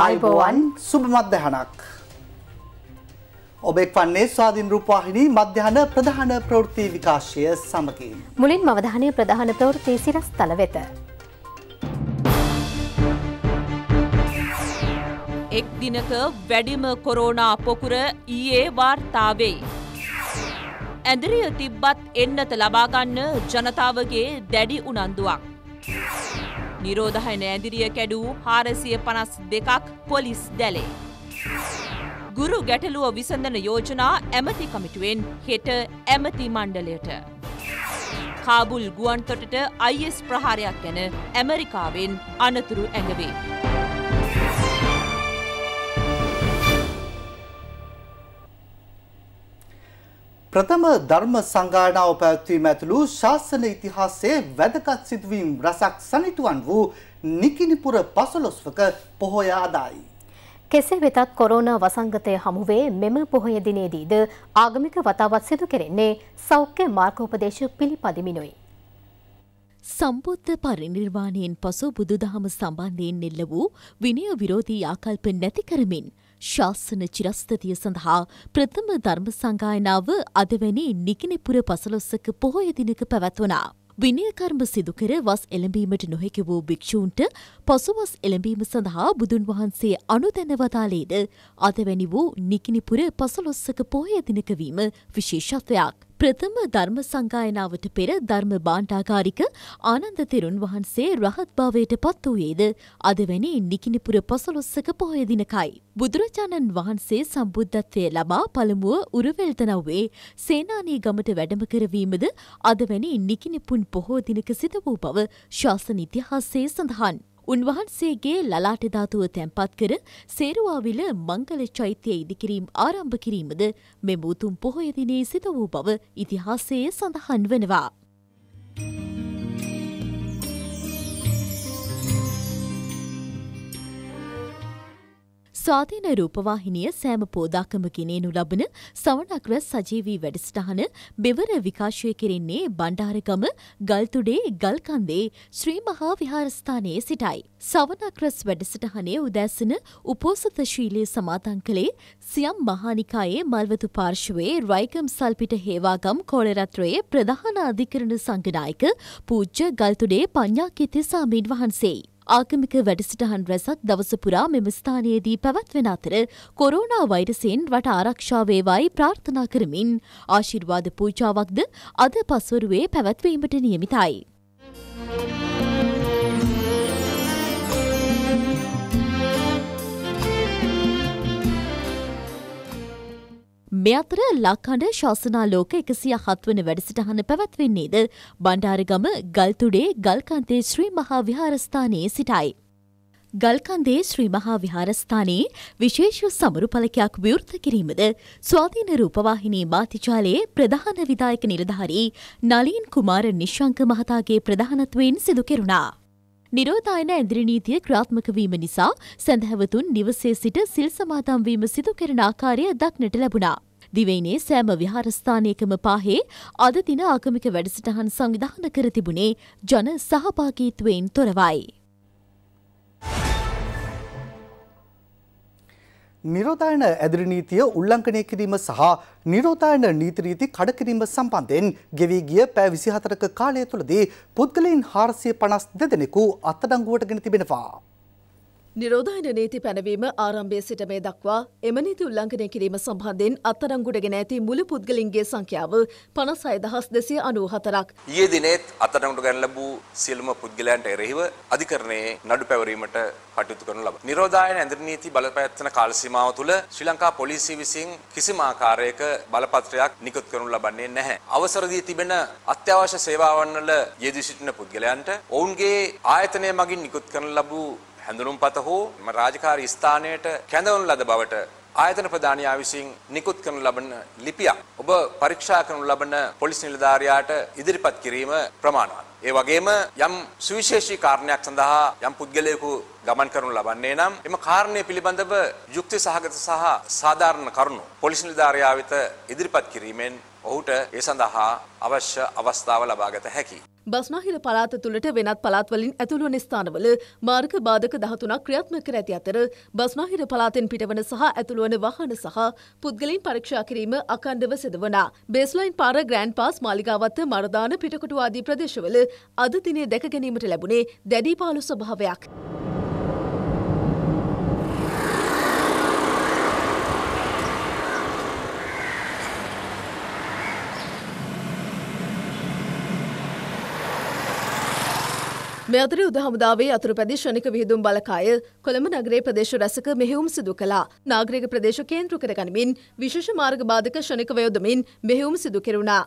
ආයිබෝවන් සුභ මධ්‍යහනක්. ඔබෙක් වන්නේ ස්වාධීන් රූපවාහිනී මධ්‍යහන ප්‍රධාන ප්‍රවෘත්ති විකාශය සමගින්. මුලින් මවධානය ප්‍රධාන ප්‍රවෘත්ති සිරස් තල වෙත. එක් දිනක වැඩිම කොරෝනා පොකුර ඊයේ වාර්තාවේ. ඇදිරිය තිබ්බත් එන්නත ලබාගන්න ජනතාවගේ දැඩි උනන්දුවක්. නිරෝධහන ඇදිරිය කැඩූ හාරසිය පනස් දෙකක් පොලිස් දැලේ. ගුරු ගැටලුව විසඳන යෝජනා ඇමති කමිටුවෙන් හෙට ඇමති මණ්ඩලයට. කාබුල් ගුවන්තොටට අයිස් ප්‍රහාරයක් ගැන ඇමරිකාවෙන් අනතුරු ඇඟවේ. ප්‍රථම ධර්ම සංගායනාව පැවැත්වීම ඇතුළු ශාසන ඉතිහාසයේ වැදගත් සිදුවීම් රසක් සනිටුවන් වූ නිකිනිපුර පසළොස්වක පොහොය අදායි. කෙසේ වෙතත් කොරෝනා වසංගතය හමුවේ මෙම පොහොය දිනේදීද ආගමික වතාවත් සිදු කෙරෙන්නේ සෞඛ්‍ය මාර්ගෝපදේශ පිළිපදිමිනුයි. සම්බුද්ධ පරිනිර්වාණයෙන් පසු බුදුදහම සම්බන්ධයෙන් නෙල්ල වූ විනය විරෝධී ආකල්ප නැති කරමින් ශාසන චිරස්ථතිය සඳහා ප්‍රථම ධර්ම සංගායනාව අදවැනි නිකිනිපුර පසළොස්සක පොහොය දිනක පැවැත්වනා. විනයකර්ම සිදුකර වස් එළඹීමට නොහැකි වූ භික්‍ෂූන්ට පසුවස් එළඹීම සඳහා බුදුන් වහන්සේ අනුතැනවතාලේද අදවැනි වූ නිකිනිපුර පසළොස්සක පොහය දිනකවීම විශේෂත්වයක්. ප්‍රථම ධර්ම සංගායනාවට පෙර ධර්ම බාණ්ඩාගාරික ආනන්ද තෙරුන් වහන්සේ රහත්භාවයට පත් වූයේද අද වැනි නිකිනිපුර පසළොස්සක පොහොය දිනකයි. බුදුරජාණන් වහන්සේ සම්බුද්ධත්වය ලබා පළමුුව උරවෙල්තනව්වේ සේනානී ගමට වැඩම කරවීමද අද වැනි නිකිනිපුන් පොහෝ දිනක සිත වූ බව ශාසන ඉතිහාසයේ සඳහන්. උන්වහන්සේගේ ලලාට ධාතුව තැන්පත් කර සේරුවාවිල මංගල චෛත්‍යය ඉදිකිරීම් ආරම්භ කිරීමද මෙම උතුම් පොහොය දිනේ සිත වූ බව ඉතිහාසයේ සඳහන් වනවා. ස්වාධීන රූපවාහිනිය සෑම පෝදාකම ගෙනේනු ලබන සවනක්‍ර සජීවී වැඩසටහන බෙවර විකාශය කෙරෙන්නේ බණ්ඩාරගම ගල්තුඩේ ගල්කන්දේ ශ්‍රී මහා විහාරස්ථානයේ සිටයි. සවනක්‍රස් වැඩසටහනේ උදැසන උපෝසත ශීලයේ සමාතන් කළේ සියම් මහානිකායේ මල්වතු පාර්ශවයේ රයිකම් සල්පිට හේවාගම් කොළරත්‍රයේ ප්‍රධාන අධිකරණ සංගනායක පූජ්‍ය ගල්තුඩේ පඤ්ඤාකිති සාමීන් වහන්සේයි. ආගමික වැඩසටහන් රැසක් දවස පුරා මෙම ස්ථානයේදී පැවැත්වෙන අතර කොරෝනා වෛරසයෙන් රට ආරක්ෂා වේවායි ප්‍රාර්ථනා කරමින් ආශිර්වාද පූජාවක්ද අද පසුරුවේ පැවැත්වීමට නියමිතයි. මේ අතර ලක්හඬ ශාසනාලෝක එකසිය හත්වන වැඩසටහන පැවැත්වෙන්නේද බණ්ඩාරගම ගල්තුඩේ ගල්කන්තේ ශ්‍රී මහා විහාරස්ථානයේ සිටයි. ගල්කන්දේ ශ්‍රී මහා විහාරස්ථානයේ විශේෂ සමරු පලකයක් විවෘත කිරීමද ස්වාධීන රූපවාහිනී මාතිචාලයේ ප්‍රධාන විදායක නිලධාරී නලීන් කුමාර නිශ්ංක මහතාගේ ප්‍රධානත්වයෙන් සිදු කෙරුණා. නිරෝධායන ඇදිරි නීතිය ක්‍රාත්මක වීම නිසා සැඳහැවතුන් නිවසේ සිට සිල් සමාදම් වීම සිදු කරන ආකාරය දක්නට ලැබුණා. දිවයිනේ සෑම විහාරස්ථානයකම පාහේ අද දින ආගමික වැඩසටහන් සංවිධාන කර තිබුණේ ජන සහභාගීත්වයෙන් තොරවයි. නිරෝධායන ඇදිරි නීතිය උල්ලංඝනය කිරීම සහ නිරෝධායන නීති රීති කඩ කිරීම සම්බන්ධයෙන් ගෙවී ගිය පැය 24ක කාලය තුලදී පුද්ගලයන් 452 දෙනෙකු අත්අඩංගුවට ගෙන තිබෙනවා. නිරෝධායන නීති පැනවීම ආරම්භය සිට මේ දක්වා එම නීති උල්ලංඝනය කිරීම සම්බන්ධයෙන් අත්අඩංගුඩගෙන ඇති මුළු පුද්ගලින්ගේ සංඛ්‍යාව 56294ක්. ඊයේ දිනෙත් අත්අඩංගුඩ ගන්න ලැබූ සියලුම පුද්ගලයන්ට එරෙහිව අධිකරණයේ නඩු පැවරීමට කටයුතු කරනු ලබනවා. නිරෝධායන ඇඳුම් නීති බලපැවැත්වෙන කාල සීමාව තුළ ශ්‍රී ලංකා පොලිසිය විසින් කිසිම ආකාරයක බලපත්‍රයක් නිකුත් කරනු ලබන්නේ නැහැ. අවසර දී තිබෙන අත්‍යවශ්‍ය සේවාවන් වල යෙදී සිටින පුද්ගලයන්ට ඔවුන්ගේ ආයතනය මගින් නිකුත් කරන ලැබූ හැඳුනුම්පත හෝ රාජකාරී ස්ථානයට කැඳවනු ලද බවට ආයතන ප්‍රධානියා විසින් නිකුත් කරනු ලබන ලිපියක් ඔබ පරීක්ෂා කරනු ලබන පොලිස් නිලධාරියාට ඉදිරිපත් කිරීම ප්‍රමාණවත්. ඒ වගේම යම් සුවිශේෂී කාරණයක් සඳහා යම් පුද්ගලයෙකු ගමන් කරනු ලබන්නේ නම් එම කාරණය පිළිබඳව යුක්ති සහගත සහ සාධාරණ කරුණු පොලිස් නිලධාරියා වෙත ඉදිරිපත් කිරීමෙන් ඔහුට ඒ සඳහා අවශ්‍ය අවස්ථාව ලබාගත හැකි. බස්නාහිර පළාත තුළට වෙනත් පළාත්වලින් ඇතුළුවන ස්ථානවල මාර්ග බාධක දහතුනක් ක්‍රියාත්මක කර ඇති අතර බස්නාහිර පළාතෙන් පිටවන සහ ඇතුළුවන වාහන සහ පුද්ගලයින් පරීක්ෂා කිරීම අඛණ්ඩව සිදුවනා. බේස්ලයින් පාර ග්‍රෑන්ඩ් පාස් මාලිගාවත්ත මරදාන පිටකොටු ආදී ප්‍රදේශවල අද දිනේ දැක ගැනීමට ලැබුණේ දැඩි පාළු ස්වභාවයක්. මේ අතර යුද හමුදාවේ අතුරුපැදි ශනික විහිදුම් බලකාය කොළඹ නගරේ ප්‍රදේශ රැසක මෙහෙයුම් සිදු කළා. නාගරික ප්‍රදේශ කේන්ද්‍ර කරගනිමින් විශේෂ මාර්ග බාධක ශනික වයොදමින් මෙහෙයුම් සිදු කෙරුණා.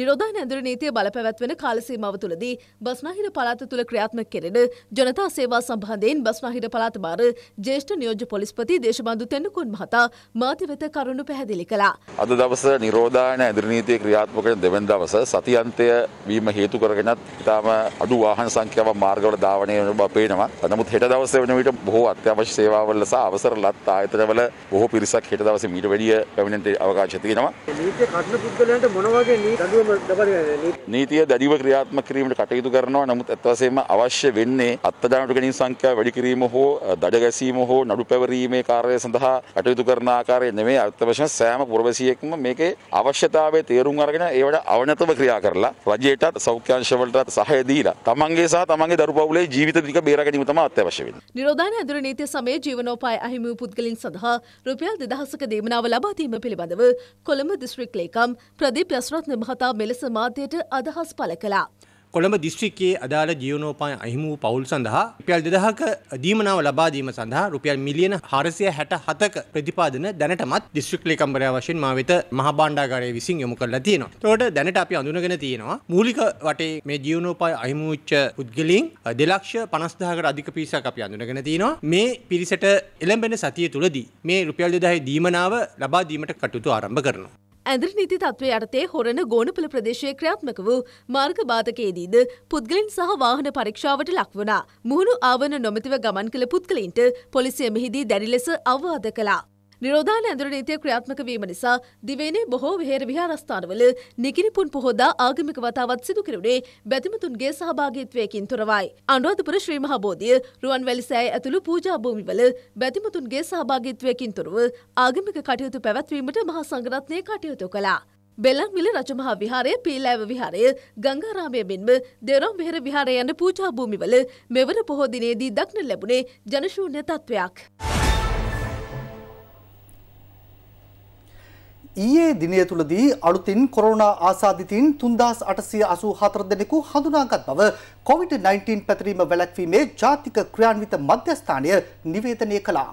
නිරෝධය නැදුර නීතිය බලපැවැත්වෙන කාලසීමාව තුළදී බස්නාහිර පළාත තුළ ක්‍රියාත්මක කෙරෙන ජනතා සේවා සම්බන්ධයෙන් බස්නාහිර පළාත බාර ජේෂ්ඨ නියෝජ්‍ය පොලිස්පති දේශබන්දු තෙන්නකුන් මහතා මාධ්‍ය වෙත කරුණු පැහැදිලි කළා. අද දවස නිරෝධායන ඇදිරි නීතිය ක්‍රියාත්මක වෙන දෙවන දවස සතියන්තය වීම හේතු කරගෙනත් ඉතාම අඩු වාහන සංඛ්‍යාවක් මාර්ගවල ධාවනය වෙන බව පේනවා. නමුත් හෙට දවසේ වෙන විට බොහෝ අත්‍යවශ්‍ය සේවාවල සහ අවසර ලත් ආයතනවල බොහෝ පිරිසක් හෙට දවසේ මීට වැඩිය පැමිණෙන්න අවකාශය තියෙනවා. නීතිය කඩන පුද්ගලයන්ට මොන වගේ දඬුවම් නීතිය දැඩිව ක්‍රියාත්මක කිරීමට කටයුතු කරනවා. නමුත් ඇත්ත වශයෙන්ම අවශ්‍ය වෙන්නේ අත්අඩංගුවට ගැනීම සංඛ්‍යාව වැඩි කිරීම හෝ දඩ ගැසීම හෝ නඩු පැවරීමේ කාර්යය සඳහා කටයුතු කරන ආකාරය නෙමෙයි අත්ත වශයෙන් සෑම පුරවැසියෙක්ම මේකේ අවශ්‍යතාවය තේරුම් අරගෙන ඒවට අවනතව ක්‍රියා කරලා රජයටත් සෞඛ්‍යාංශ වලටත් සහය දීලා තමන්ගේ සහ තමන්ගේ දරු පවුලේ ජීවිත ටික බේරා ගැනීම තමයි අත්‍යවශ්‍ය වෙන්නේ. නිරෝධායන ඇතුළු නීතිය සමයේ ජීවනෝපාය අහිමි වූ පුද්ගලින් සඳහා රුපියල් 2000ක දේමනාව ලබා දීම පිළිබඳව කොළඹ දිස්ත්‍රික් ලේකම් ප්‍රදීප් යස්රත්න මහතා මෙලෙස මාධ්‍යයට අදහස් පළ කළා. කොළඹ දිස්ත්‍රික්කයේ අදාළ ජීවනෝපාය අහිමි වූ පවුල් සඳහා රුපියල් 2000ක දීමනාව ලබා දීම සඳහා රුපියල් මිලියන 467ක ප්‍රතිපාදන දැනටමත් දිස්ත්‍රික් ලේකම්වරයා වශයෙන් මා වෙත මහා භාණ්ඩාගාරය විසින් යොමු කරලා තියෙනවා. ඒතකොට දැනට අපි අඳුනගෙන තියෙනවා මූලික වටේ මේ ජීවනෝපාය අහිමි වෙච්ච පුද්ගලයන් 250000කට අධික පිරිසක් අපි අඳුනගෙන තියෙනවා. මේ පිරිසට එළඹෙන සතිය තුලදී මේ රුපියල් 2000 දීමනාව ලබා දීමට කටයුතු ආරම්භ කරනවා. ඇදිරි නීති තත්ත්වය යටතේ හොරණ ගෝනපල ප්‍රදේශය ක්‍රියාත්මක වූ මාර්ග බාධකයේදීද පුද්ගලින් සහ වාහන පරීක්ෂාවට ලක්වනා මුහුණු ආවන නොමැතිව ගමන් කළ පුද්ගලින්ට පොලිසිය මෙහිදී දැරි ලෙස අවවාද කළා. නිරෝධාන ඇඳුර නීතිය ක්‍රියාත්මක වීම නිසා දිවයිනේ බොහෝ විහෙර විහාරස්ථානවල නිකිනිපුන් පොහොදා ආගමික වතාවත් සිදු කෙරුණේ බැතිමතුන්ගේ සහභාගීත්වයකින් තොරවයි. අනුරාධපුර ශ්‍රී මහා බෝධිය, රුවන්වැලි සෑය ඇතුළු පූජා භූමිවල බැතිමතුන්ගේ සහභාගීත්වයකින් තොරව ආගමික කටයුතු පැවැත්වීමට මහා සංඝරත්නය කටයුතු කළා. බෙල්ලන්මිල රජමහා විහාරය පීලෑව විහාරය ගංගාරාමය මෙන්ම දෙරම් වෙහෙර විහාරය යන පූජාභූමිවල මෙවර පොහෝ දිනේදී දක්න ලැබුණේ ජනශූන්‍ය තත්ත්වයක්. ඊයේ දිනය තුලදී අලුතින් කොරෝනා ආසාදිතයින් 3884 දෙනෙකු හඳුනාගත් බව COVID-19 පැතිරීම වැළැක්වීමේ ජාතික ක්‍රියාන්විත මධ්‍යස්ථානය නිවේදනය කළා.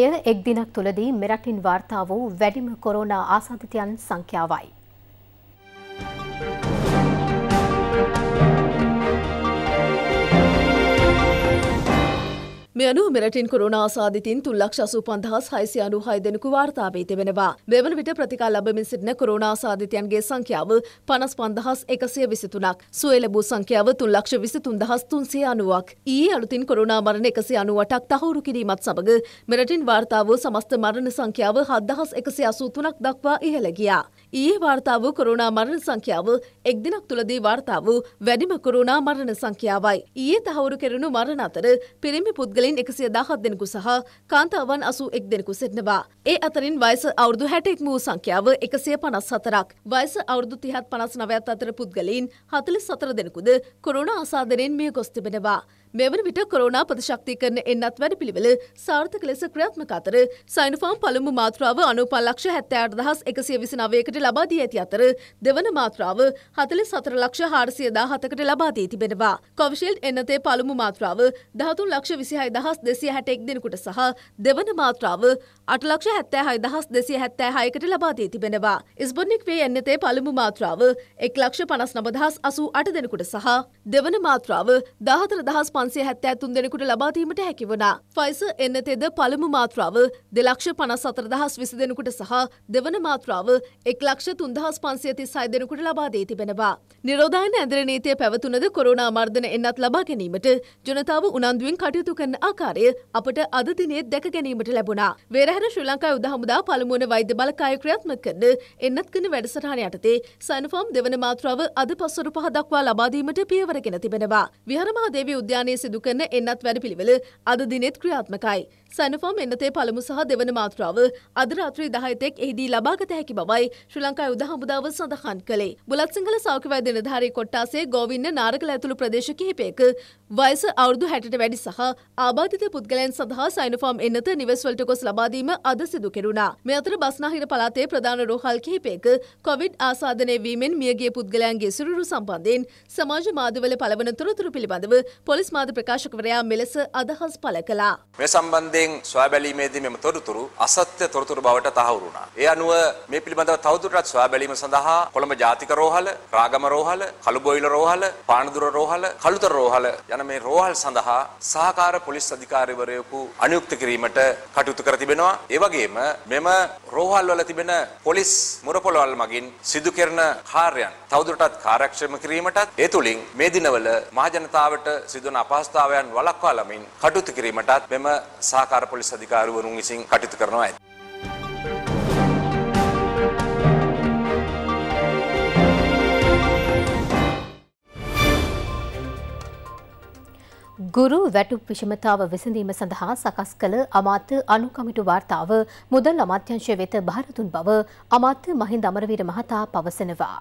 එය එක් දිනක් තුලදී මෙරටින් වාර්තා වූ වැඩිම කොරෝනා ආසාදිතයන් සංඛ්‍යාවයි. මේ අනුව මෙරටින් කොරුණා සාධිතින් තුල්ලක්ෂ අසූ පන්දහස් හයිසි අනු හය දෙනෙකු වාර්තා වී තිබෙනවා. මෙවන විට ප්‍රතිකා ලබමින් සිටින කොරුණා සාධිතයන්ගේ සංඛ්‍යාව පනස් පන්දහස් එකසිය විසිතුනක්. සුවේ ලැබූ සංඛ්‍යාව තුල්ලක්ෂ විසිතුන් දහස් තුන්සිය අනුවක්. ඊයේ අලුතින් කොරුණා මරණ එකසිය අනුවටක් තහවුරු කිරීමත් සමග මෙරටින් වාර්තා වූ සමස්ත මරණ සංඛ්‍යාව හත්දහස් එකසිය අසූ තුනක් දක්වා ඉහළ ගියා. ඊයේ වාර්තා වූ කොරුණා මරණ සංඛ්‍යාව එක් දිනක් තුලදී වාර්තා වූ වැඩිම කොරුණා මරණ සංඛ්‍යාවයි. ඊයේ තහවුරු කෙරුණු මරණ අතර පිරිමි පුද්ගල පුද්ගලින් එකසිය දහත් දෙනෙකු සහ කාන්තාවන් අසූ එක් දෙනෙකු සිටිනවා. ඒ අතරින් වයස අවුරුදු හැටෙක්ම වූ සංඛ්‍යාව එකසිය පනස් සතරක්. වයස අවුරුදු තිහත් පනස් නවයත් අතර පුද්ගලින් හතලිස් සතර දෙනෙකුද කොරුණ අසාදරයෙන් මිය ගොස් තිබෙනවා. මෙවන විට කොරෝනා ප්‍රතිශක්තිකරණ එන්නත් වැඩ පිළිවෙල සාර්ථක ලෙස ක්‍රියාත්මක අතර සයින්ෆාම් පළමු මාත්‍රාව අනුපල්ලක්ෂ හැත්තෑට දහස් එකසිය විසි නවයකට ලබාදී ඇති අතර දෙවන මාත්‍රාව හතලි සතර ලක්ෂ හාරසිය දාහතකට ලබාදී තිබෙනවා. කොවිශිල්ඩ් එන්නතේ පළමු මාත්‍රාව දහතුන් ලක්ෂ විසිහයි දහස් දෙසිය හැටෙක් දෙනකුට සහ දෙවන මාත්‍රාව අටලක්ෂ හැත්තෑ හයි දහස් දෙසිය හැත්තෑ හයකට ලබාදී තිබෙනවා. ඉස්බොනික් වේ එන්නතේ පළමු මාත්‍රාව එක් ලක්ෂ පනස් නබදහස් අසූ අට දෙනකුට සහ දෙවන මාත්‍රාව දාහතර දහස් පන් පන්සේ හැත්තෑ තුන් දෙනෙකුට ලබාදීමට හැකිවනා. ෆයිස එන්නතෙද පළමු මාත්‍රාව දෙලක්ෂ පනස් අතර දහස් විසි දෙනෙකුට සහ දෙවන මාත්‍රාව එක් ලක්ෂ තුන්දහස් පන්සියති සයි දෙනෙකුට ලබාදී තිබෙනවා. නිරෝධායන ඇදර නීතිය පැවතුනද කොරුණා මර්ධන එන්නත් ලබා ගැනීමට ජනතාව උනන්දුවෙන් කටයුතු කරන ආකාරය අපට අද දිනේ දැක ගැනීමට ලැබුණා. වේරහැර ශ්‍රී ලංකාවේ උදහමුදා පළමුවන වෛද්‍ය බලකාය ක්‍රියාත්මක කරන එන්නත් කරන වැඩසටහන යටතේ සයිනොෆාම් දෙවන මාත්‍රාව අද පස්වරු පහ දක්වා ලබාදීමට පියවර ගෙන තිබෙනවා. විහාරමහා දේවී උද්‍යානයේ මේ සිදුකරන එන්නත් වැඩ පිළිවෙල අද දිනෙත් ක්‍රියාත්මකයි. සැනෆෝම් එන්නතේ පළමු සහ දෙවන මාත්‍රාව අද රාත්‍රී දහයතෙක් එහිදී ලබාගත හැකි බවයි ශ්‍රී ලංකා යුද හමුදාව සඳහන් කළේ. බුලත් සිංහල සෞඛ්‍යවෛද්‍ය නිලධාරී කොට්ටාසේ ගෝවින්න නාරකල ඇතුළු ප්‍රදේශ කිහිපයක වයස අවුරුදු 60ට වැඩි සහ ආබාධිත පුද්ගලයන් සඳහා සයිනෝෆාම් එන්නත නිවෙස්වලට ගොස් ලබා දීම අද සිදු කෙරුණා. මේ අතර බස්නාහිර පළාතේ ප්‍රධාන රෝහල් කිහිපයක කොවිඩ් ආසාදනය වීමෙන් මියගිය පුද්ගලයන්ගේ සිරුරු සම්බන්ධයෙන් සමාජ මාධ්‍යවල පළවන තොරතුරු පිළිබඳව පොලිස් මාධ්‍ය ප්‍රකාශකවරයා මෙලෙස අදහස් පළ කළා. මේ සම්බන්ධයෙන් වශයෙන් සොයාබැලීමේදී මෙම තොරතුරු අසත්‍ය තොරතුරු බවට තහවුරු වුණා. ඒ අනුව මේ පිළිබඳව තවදුරටත් සොයාබැලීම සඳහා කොළඹ ජාතික රෝහල, රාගම රෝහල, කළුබොයිල රෝහල, පානදුර රෝහල, කළුතර රෝහල යන මේ රෝහල් සඳහා සහකාර පොලිස් අධිකාරිවරයෙකු අනුයුක්ත කිරීමට කටයුතු කර තිබෙනවා. ඒ වගේම මෙම රෝහල් වල තිබෙන පොලිස් මුරපොළවල් මගින් සිදු කරන කාර්යයන් තවදුරටත් කාර්යක්ෂම කිරීමටත් ඒ තුලින් මේ දිනවල මහජනතාවට සිදුවන අපහසුතාවයන් වළක්වා ළමින් කටයුතු කිරීමටත් මෙම සහකාර ආකාර පොලිස් අධිකාරිවරුන් විසින් කටයුතු කරනවා ඇත. ගුරු වැටුප් විෂමතාව විසඳීම සඳහා සකස් කළ අමාත්‍ය අනුකමිටු වාර්තාව මුදල් අමාත්‍යංශය වෙත භාරතුන් බව අමාත්‍ය මහින්ද අමරවීර මහතා පවසනවා.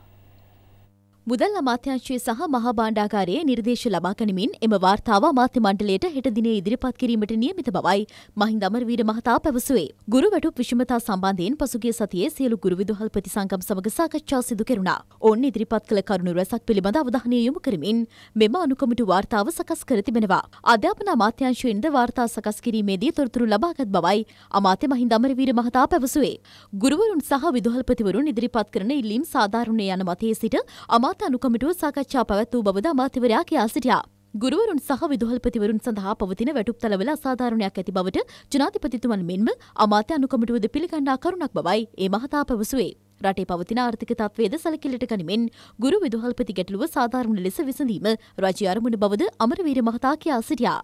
මුදල් අමාත්‍යංශයේ සහ මහා භාණ්ඩාගාරයේ නිර්දේශ ලබා ගැනීමෙන් එම වාර්තාව අමාත්‍ය මණ්ඩලයට හෙට දිනේ ඉදිරිපත් කිරීමට නියමිත බවයි මහින්ද අමරවීර මහතා පැවසුවේ. ගුරු වැටුප් විෂමතා සම්බන්ධයෙන් පසුගිය සතියේ සියලු ගුරු විදුහල් ප්‍රතිසංගම් සමග සාකච්ඡා සිදු කෙරුණා. ඔවුන් ඉදිරිපත් කළ කරුණු රැසක් පිළිබඳ අවධානය යොමු කරමින් මෙම අනුකමිටු වාර්තාව සකස් කර තිබෙනවා. අධ්‍යාපන අමාත්‍යංශයෙන්ද වාර්තා සකස් කිරීමේදී තොරතුරු ලබාගත් බවයි අමාත්‍ය මහින්ද අමරවීර මහතා පැවසුවේ. ගුරුවරුන් සහ විදුහල්පතිවරුන් ඉදිරිපත් කරන ඉල්ලීම් සාධාරණේ යන මතයේ සිට අමා වාතානුකමිටුව සාකච්ඡා පැවැත්වූ බවද අමාත්‍යවරයා කියා සිටියා. ගුරුවරුන් සහ විදුහල්පතිවරුන් සඳහා පවතින වැටුප් තලවල අසාධාරණයක් ඇති බවට ජනාධිපතිතුමන් මෙන්ම අමාත්‍ය අනුකමිටුවද පිළිගන්නා කරුණක් බවයි ඒ මහතා පැවසුවේ. රටේ පවතින ආර්ථික තත්ත්වයේද සැලකිලිට ගනිමින් ගුරු විදුහල්පති ගැටලුව සාධාරණ ලෙස විසඳීම රජය අරමුණ බවද අමරවීර මහතා කියා සිටියා.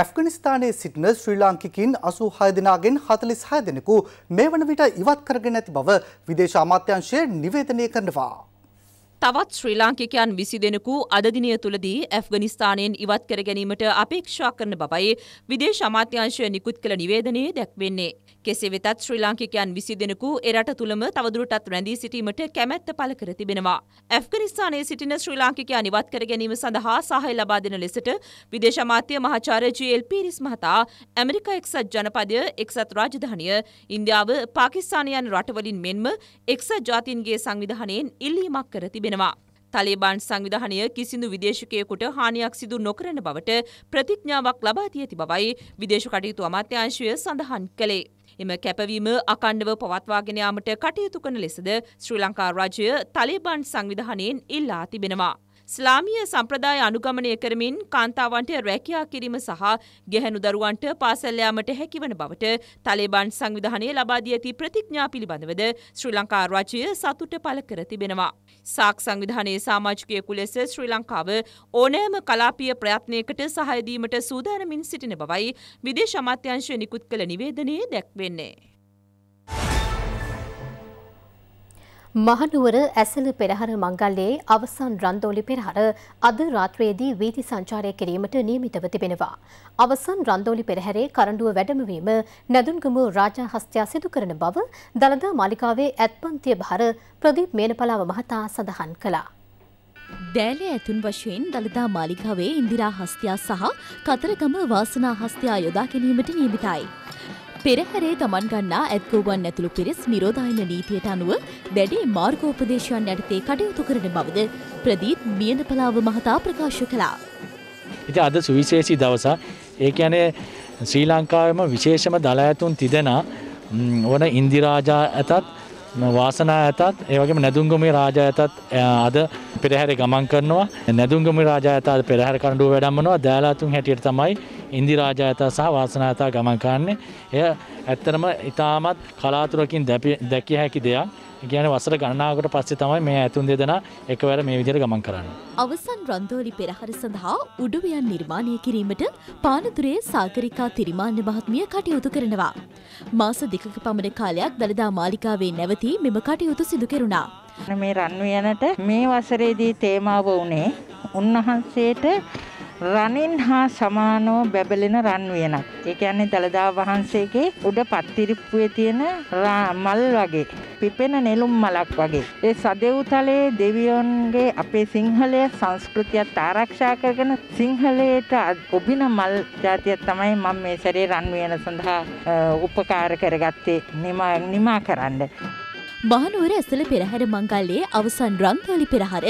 ඇෆ්ගනිස්ථානයේ සිටින ශ්‍රී ලාංකිකින් අසූ හයදිනාගෙන් හතලිස් හයදෙනෙකු මේ වන විට ඉවත් කරගෙන ඇති බව විදේශ අමාත්‍යංශය නිවේදනය කරනවා. තවත් ශ්‍රී ලාංකිකයන් විසි දෙනෙකු අදදිනය තුළදී ඇෆ්ගනිස්ථානයෙන් ඉවත් කර ගැනීමට අපේක්ෂා කරන බවයි විදේශ අමාත්‍යංශය නිකුත් කළ නිවේදනයේ දැක්වෙන්නේ. කෙසේ වෙතත් ශ්‍රී ලාංකිකයන් විසි දෙනෙකු එරට තුළම තවදුරටත් රැඳී සිටීමට කැමැත්ත පළ කර තිබෙනවා. ඇෆ්ගනිස්ථානයේ සිටින ශ්‍රී ලාංකිකයා නිවත් කර ගැනීම සඳහා සහය ලබා දෙන ලෙසට විදේශ අමාත්‍ය මහාචාර්ය ජීඑල් පීරිස් මහතා ඇමරිකා එක්සත් ජනපදය එක්සත් රාජධානිය ඉන්දියාව පාකිස්ානයන් රටවලින් මෙන්ම එක්සත් ජාතින්ගේ සංවිධානයෙන් ඉල්ලීමක් කර තිබෙනවා. තලිබාන් සංවිධානය කිසිදු විදේශකයකුට හානියක් සිදු නොකරන බවට ප්‍රතිඥාවක් ලබා දී ඇති බවයි විදේශ කටයුතු අමාත්‍යාංශය සඳහන් කළේ. එම කැපවීම අකණ්ඩව පවත්වාගෙන යාමට කටයුතු කරන ලෙසද ශ්‍රී ලංකා රජය තලිබන් සංවිධානයෙන් ඉල්ලා තිබෙනවා. ස්ලාමිය සම්ප්‍රදාය අනුගමනය කරමින් කාන්තාවන්ට රැකියා කිරීම සහ ගැහැණු දරුවන්ට පාසල් යාමට හැකිවන බවට තලේබාන් සංවිධානය ලබා දී ඇති ප්‍රතිඥා පිළිබඳවද ශ්‍රී ලංකා රාජ්‍යය සතුට පළ කර තිබෙනවා. සාක් සංවිධානයේ සමාජිකයෙකු ලෙස ශ්‍රී ලංකාව ඕනෑම කලාපීය ප්‍රයත්නයකට සහාය දීමට සූදානමින් සිටින බවයි විදේශ අමාත්‍යංශය නිකුත් කළ නිවේදනයේ දැක්වෙන්නේ. මහනුවර ඇසළ පෙරහර මංගල්ලයේ අවසන් රන්දෝලි පෙරහර අද රාත්‍රයේදී වීථි සංචාරය කිරීමට නියමිතව තිබෙනවා. අවසන් රන්දෝලි පෙරහැරේ කරඬුව වැඩමවීම නැදුන්ගම රාජා හස්ත්‍යා සිදු කරන බව දළදා මාලිකාවේ ඇත්පන්තිය භාර ප්‍රදීප් මේනපලාව මහතා සඳහන් කළා. දෑලේ ඇතුන් වශයෙන් දළදා මාලිකාවේ ඉන්දිරා හස්ත්‍යා සහ කතරගම වාසනා හස්ත්‍යා යොදා ගැනීමට නියමිතයි. පෙරහැරේ තමන් ගන්නා ඇත්ගෝවන් ඇතුළු පිරිස් නිරෝධායන නීතියට අනුව දැඩි මාර්ගෝපදේශයන් යටතේ කටයුතු කරන බවද ප්‍රදීත් මියනපලාව මහතා ප්‍රකාශ කළා. ඉති අද සුවිශේෂී දවස ඒක යනේ ශ්‍රී ලංකාවම විශේෂම දළඇතුන් තිදෙනා ඕන ඉන්දිරාජා ඇතත් වාසනා ඇතත් ඒවගේ නැදුන්ගමේ රාජා ඇතත් අද පෙරහැර ගමන් කරනවා නැදුන්ගම රාජා ඇතත් පෙරහැර කරඩු වැඩම්මනවා දෑලාතුන් හැටියට තමයි ඉන්දිරාජායතා සහ වාසනායතා ගමන් කරන්නේ. එය ඇත්තරම ඉතාමත් කලාතුරකින් දැකිය හැකි දෙයක්. කියන වසර ගණනාවකට පස්සේ තමයි මේ ඇතුන් දෙදෙනා එකවර මේ විදිහට ගමන් කරන්නේ. අවසන් රන්දෝලි පෙරහර සඳහා උඩුවියන් නිර්මාණය කිරීමට පානතුරේ සාගරිකා තිරිමාන්න මහත්මිය කටයුතු කරනවා. මාස දෙකක පමණ කාලයක් දළදා මාලිකාවේ නැවතී මෙම කටයුතු සිදු කෙරුණා. මේ රන්වියනට මේ වසරේදී තේමාව වුණේ උන්වහන්සේට රණින් හා සමානෝ බැබලෙන රන් වියනක්. ඒ කියන්නේ දලදා වහන්සේගේ උඩ පත්තිරිප්පුවේ තියෙන මල් වගේ පිපෙන නෙළුම් මලක් වගේ. ඒ සදෙව්තලයේ දෙවියන්ගේ අපේ සිංහලයේ සංස්කෘතියත් ආරක්ෂා කරගෙන සිංහලයට ඔබින මල් జాතිය තමයි මම මේ සැරේ රන් වියන සඳහා උපකාර කරගත්තේ නිමා නිමා කරන්න. බානුවර ඇසල පෙරහැර මංගල්ලේ අවසන් රංගාලි පෙරහර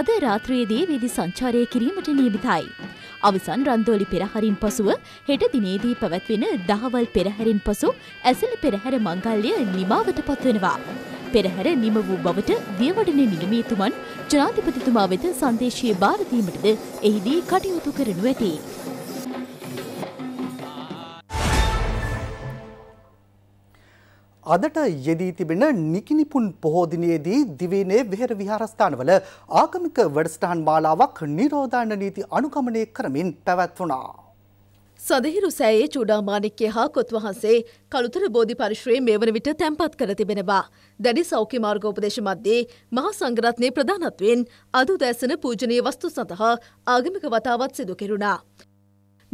අද රාත්‍රියේදී විදි සංචාරය කිරීමට නියමිතයි. අවසන් රන්දෝලි පෙරහරින් පසුව හෙට දිනේදී පැවැත්වෙන දහවල් පෙරහැරින් පසු ඇසල පෙරහැර මංගල්ලය නිමාවට පත්වෙනවා. පෙරහැර නිම වූ බවට දියවඩන නිලමේතුමන් ජනාධිපතිතුමා වෙත සංදේශය භාරදීමටද එහිදී කටයුතු කරනු ඇති. අදට යෙදී තිබෙන නිකිනිපුන් පොහෝදිනයේදී දිවයිනේ වෙහෙර විහාරස්ථානවල ආගමික වැඩසටහන් මාලාවක් නිරෝධායන නීති අනුගමනය කරමින් පැවැත්වුණා. සදහිරු සෑයේ චූඩාමානික්්‍යය හා කොත්වහන්සේ කළුතර බෝධි පරිශ්‍රයේ මේ වන විට තැන්පත් කර තිබෙනවා. දැඩි සෞඛ්‍ය මාර්ගෝපදේශ මධ්‍යයේ මහා සංගරත්නය ප්‍රධානත්වෙන් අදු දැසන පූජනය වස්තු සඳහා ආගමික වතාවත් සිදු කෙරුණා.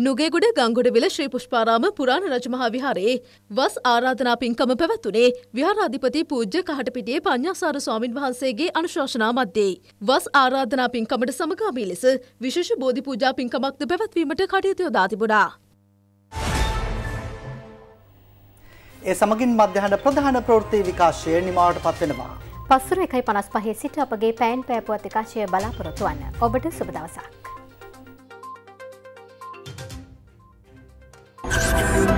නුගේගුඩ ගංගොඩවිල ශ්‍රී පුෂ්පාරාම පුරාණ රජමහා විහාරයේ වස් ආරාධනා පින්කම පැවැත්වුණේ විහාරාධිපති පූජ්‍ය කහටපිටියේ පඤ්ඤාසාර ස්වාමින් වහන්සේගේ අනුශාසනා මැද්දේ. වස් ආරාධනා පින්කමට සමගාමී ලෙස විශේෂ බෝධි පූජා පින්කමක්ද පැවැත්වීමට කටයුතු යොදා තිබුණා. ඒ සමගින් මධ්‍යහන ප්‍රධාන ප්‍රවෘත්ති විකාශය නිමාවට පත්වෙනවා. පසුර එකයි පනස් පහේ සිට අපගේ පෑන් පෑපුවත් විකාශය බලාපොරොත්තු වන්න. ඔබට සුබ දවසක්. Stay